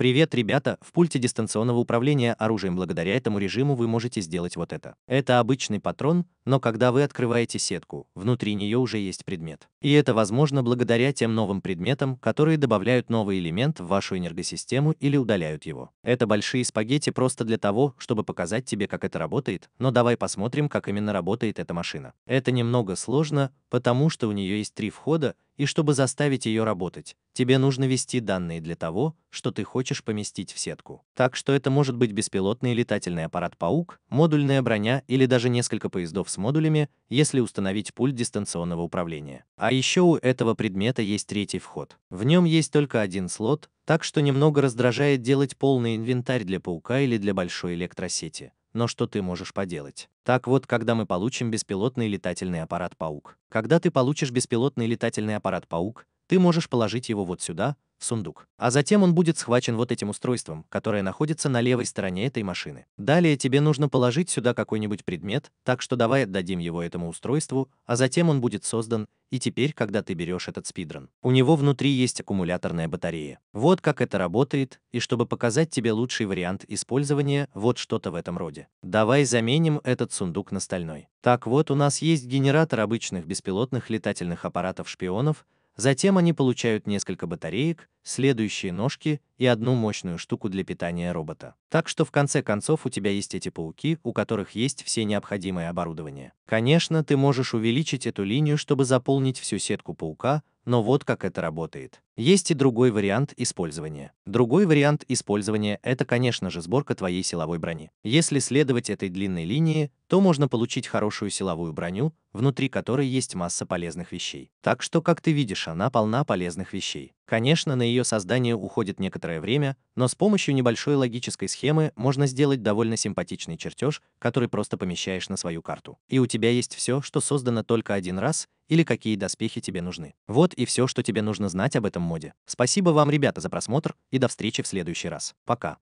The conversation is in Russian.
Привет, ребята, в пульте дистанционного управления оружием благодаря этому режиму вы можете сделать вот это. Это обычный патрон, но когда вы открываете сетку, внутри нее уже есть предмет. И это возможно благодаря тем новым предметам, которые добавляют новый элемент в вашу энергосистему или удаляют его. Это большие спагетти просто для того, чтобы показать тебе, как это работает, но давай посмотрим, как именно работает эта машина. Это немного сложно, потому что у нее есть три входа, и чтобы заставить ее работать, тебе нужно ввести данные для того, что ты хочешь поместить в сетку. Так что это может быть беспилотный летательный аппарат «Паук», модульная броня или даже несколько поездов с модулями, если установить пульт дистанционного управления. А еще у этого предмета есть третий вход. В нем есть только один слот, так что немного раздражает делать полный инвентарь для паука или для большой электросети но что ты можешь поделать? Так вот, когда мы получим беспилотный летательный аппарат «Паук». Когда ты получишь беспилотный летательный аппарат «Паук», ты можешь положить его вот сюда, в сундук. А затем он будет схвачен вот этим устройством, которое находится на левой стороне этой машины. Далее тебе нужно положить сюда какой-нибудь предмет, так что давай отдадим его этому устройству, а затем он будет создан, и теперь, когда ты берешь этот спидран, у него внутри есть аккумуляторная батарея. Вот как это работает, и чтобы показать тебе лучший вариант использования, вот что-то в этом роде. Давай заменим этот сундук на стальной. Так вот, у нас есть генератор обычных беспилотных летательных аппаратов-шпионов, Затем они получают несколько батареек, следующие ножки и одну мощную штуку для питания робота. Так что в конце концов у тебя есть эти пауки, у которых есть все необходимое оборудование. Конечно, ты можешь увеличить эту линию, чтобы заполнить всю сетку паука, но вот как это работает. Есть и другой вариант использования. Другой вариант использования – это, конечно же, сборка твоей силовой брони. Если следовать этой длинной линии, то можно получить хорошую силовую броню, внутри которой есть масса полезных вещей. Так что, как ты видишь, она полна полезных вещей. Конечно, на ее создание уходит некоторое время, но с помощью небольшой логической схемы можно сделать довольно симпатичный чертеж, который просто помещаешь на свою карту. И у тебя есть все, что создано только один раз, или какие доспехи тебе нужны. Вот и все, что тебе нужно знать об этом моде. Спасибо вам, ребята, за просмотр, и до встречи в следующий раз. Пока.